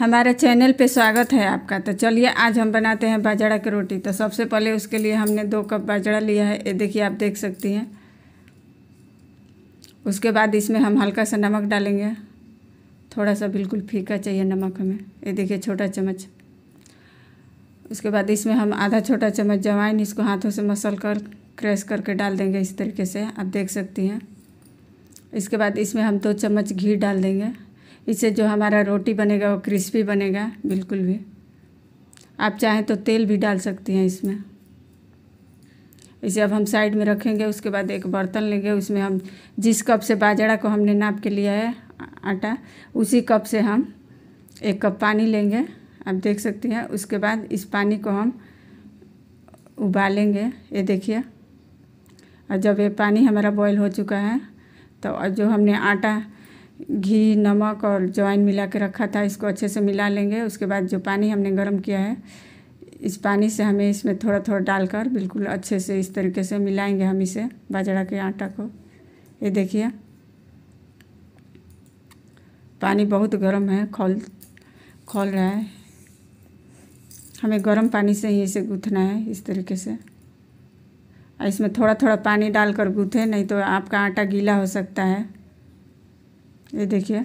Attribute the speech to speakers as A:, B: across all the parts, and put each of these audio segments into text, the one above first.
A: हमारे चैनल पे स्वागत है आपका तो चलिए आज हम बनाते हैं बाजरा की रोटी तो सबसे पहले उसके लिए हमने दो कप बाजरा लिया है ये देखिए आप देख सकती हैं उसके बाद इसमें हम हल्का सा नमक डालेंगे थोड़ा सा बिल्कुल फीका चाहिए नमक हमें ये देखिए छोटा चम्मच उसके बाद इसमें हम आधा छोटा चम्मच जवाइन इसको हाथों से मसल कर क्रेश करके डाल देंगे इस तरीके से आप देख सकती हैं इसके बाद इसमें हम दो चम्मच घी डाल देंगे इससे जो हमारा रोटी बनेगा वो क्रिस्पी बनेगा बिल्कुल भी आप चाहें तो तेल भी डाल सकती हैं इसमें इसे अब हम साइड में रखेंगे उसके बाद एक बर्तन लेंगे उसमें हम जिस कप से बाजरा को हमने नाप के लिया है आटा उसी कप से हम एक कप पानी लेंगे आप देख सकती हैं उसके बाद इस पानी को हम उबालेंगे ये देखिए और जब ये पानी हमारा बॉईल हो चुका है तो जो हमने आटा घी नमक और जवाइन मिला के रखा था इसको अच्छे से मिला लेंगे उसके बाद जो पानी हमने गर्म किया है इस पानी से हमें इसमें थोड़ा थोड़ा डालकर बिल्कुल अच्छे से इस तरीके से मिलाएंगे हम इसे बाजरा के आटा को ये देखिए पानी बहुत गर्म है खोल खोल रहा है हमें गर्म पानी से ही इसे गूँथना है इस तरीके से इसमें थोड़ा थोड़ा पानी डालकर गूँथे नहीं तो आपका आटा गीला हो सकता है ये देखिए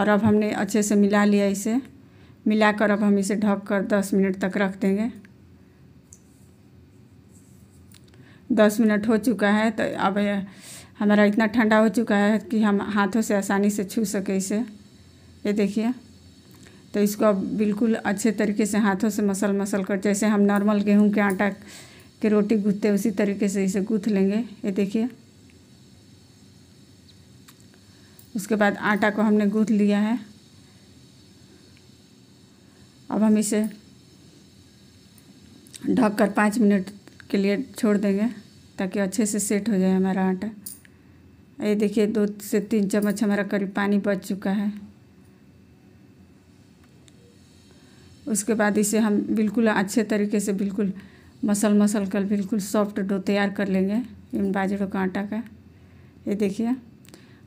A: और अब हमने अच्छे से मिला लिया इसे मिलाकर अब हम इसे ढक कर दस मिनट तक रख देंगे दस मिनट हो चुका है तो अब हमारा इतना ठंडा हो चुका है कि हम हाथों से आसानी से छू सके इसे ये देखिए तो इसको अब बिल्कुल अच्छे तरीके से हाथों से मसल मसल कर जैसे हम नॉर्मल गेहूं के आटा के रोटी गूँथते उसी तरीके से इसे गूँथ लेंगे ये देखिए उसके बाद आटा को हमने गूँथ लिया है अब हम इसे ढक कर पाँच मिनट के लिए छोड़ देंगे ताकि अच्छे से सेट हो जाए हमारा आटा ये देखिए दो से तीन चम्मच हमारा करीब पानी बच चुका है उसके बाद इसे हम बिल्कुल अच्छे तरीके से बिल्कुल मसल मसल कर बिल्कुल सॉफ्ट डो तैयार कर लेंगे इन बाजरों का आटा का ये देखिए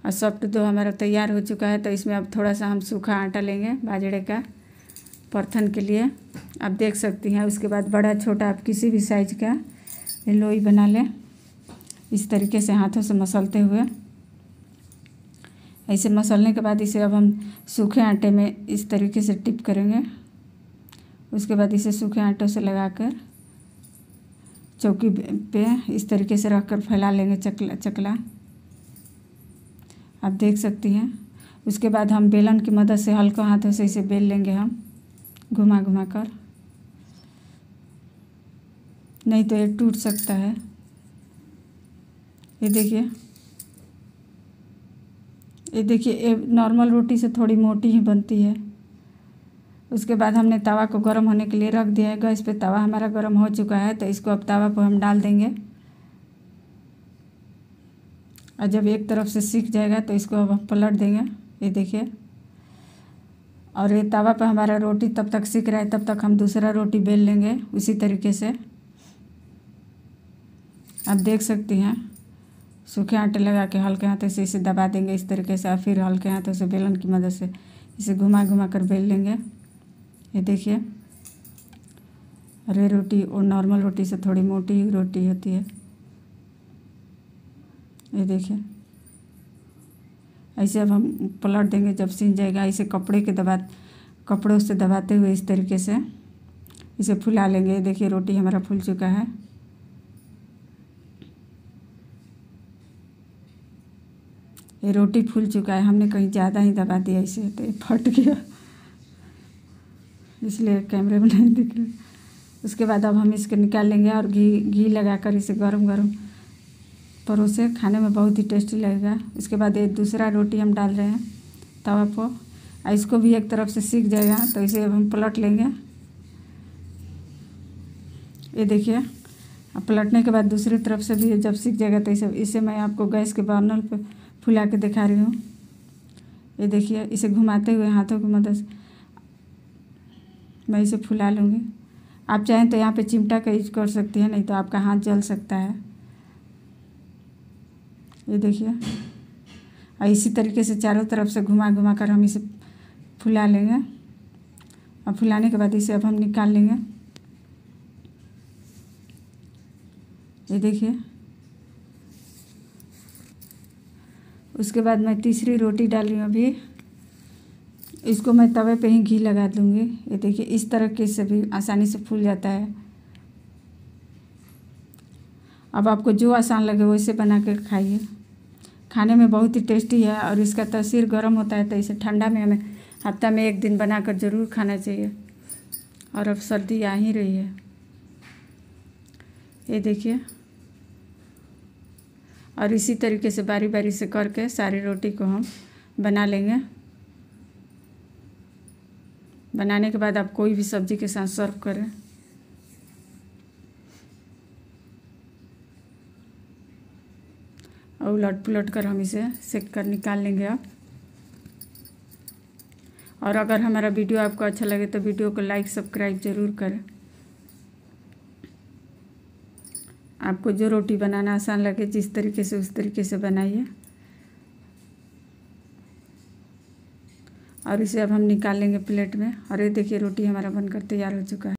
A: और सॉफ्ट तो हमारा तैयार हो चुका है तो इसमें अब थोड़ा सा हम सूखा आटा लेंगे बाजरे का परथन के लिए आप देख सकती हैं उसके बाद बड़ा छोटा आप किसी भी साइज का लोई बना लें इस तरीके से हाथों से मसलते हुए ऐसे मसलने के बाद इसे अब हम सूखे आटे में इस तरीके से टिप करेंगे उसके बाद इसे सूखे आटों से लगाकर चौकी पे इस तरीके से रख कर फैला लेंगे चकला चकला आप देख सकती हैं उसके बाद हम बेलन की मदद से हल्का हाथों से इसे बेल लेंगे हम घुमा घुमा कर नहीं तो ये टूट सकता है ये देखिए ये देखिए ये नॉर्मल रोटी से थोड़ी मोटी ही बनती है उसके बाद हमने तवा को गर्म होने के लिए रख दिया है गैस पे तवा हमारा गर्म हो चुका है तो इसको अब तवा पर हम डाल देंगे और जब एक तरफ से सीख जाएगा तो इसको अब पलट देंगे ये देखिए और ये तवा पे हमारा रोटी तब तक सीख रहा है तब तक हम दूसरा रोटी बेल लेंगे उसी तरीके से आप देख सकती हैं सूखे आटे लगा के हल्के हाथों से इसे दबा देंगे इस तरीके से और फिर हल्के हाथों से बेलन की मदद से इसे घुमा घुमा कर बेल लेंगे ये देखिए अरे रोटी और नॉर्मल रोटी से थोड़ी मोटी रोटी होती है ये देखिए ऐसे अब हम पलट देंगे जब सिन जाएगा ऐसे कपड़े के दबा कपड़ों से दबाते हुए इस तरीके से इसे फुला लेंगे देखिए रोटी हमारा फूल चुका है ये रोटी फूल चुका है हमने कहीं ज़्यादा ही दबा दिया इसे तो ये फट गया इसलिए कैमरे में नहीं दिख रहा उसके बाद अब हम इसके निकाल लेंगे और घी घी लगा कर इसे गर्म गर्म परोसे खाने में बहुत ही टेस्टी लगेगा इसके बाद ये दूसरा रोटी हम डाल रहे हैं तवा पर इसको भी एक तरफ से सीख जाएगा तो इसे अब हम पलट लेंगे ये देखिए अब पलटने के बाद दूसरी तरफ से भी जब सीख जाएगा तो इसे इसे मैं आपको गैस के बर्नर पर फुला के दिखा रही हूँ ये देखिए इसे घुमाते हुए हाथों की मदद मैं इसे फुला लूँगी आप चाहें तो यहाँ पे चिमटा का यूज कर सकती हैं नहीं तो आपका हाथ जल सकता है ये देखिए और इसी तरीके से चारों तरफ से घुमा घुमा कर हम इसे फुला लेंगे और फुलाने के बाद इसे अब हम निकाल लेंगे ये देखिए उसके बाद मैं तीसरी रोटी डाल रही हूँ अभी इसको मैं तवे पे ही घी लगा दूँगी ये देखिए इस तरह के से भी आसानी से फूल जाता है अब आपको जो आसान लगे वैसे बना कर खाइए खाने में बहुत ही टेस्टी है और इसका तसीर गर्म होता है तो इसे ठंडा में हमें हफ्ता में एक दिन बनाकर ज़रूर खाना चाहिए और अब सर्दी आ ही रही है ये देखिए और इसी तरीके से बारी बारी से करके सारी रोटी को हम बना लेंगे बनाने के बाद आप कोई भी सब्ज़ी के साथ सर्व करें और उलट पुलट कर हम इसे सेक कर निकाल लेंगे आप और अगर हमारा वीडियो आपको अच्छा लगे तो वीडियो को लाइक सब्सक्राइब ज़रूर करें आपको जो रोटी बनाना आसान लगे जिस तरीके से उस तरीके से बनाइए और इसे अब हम निकाल लेंगे प्लेट में और ये देखिए रोटी हमारा बनकर तैयार हो चुका है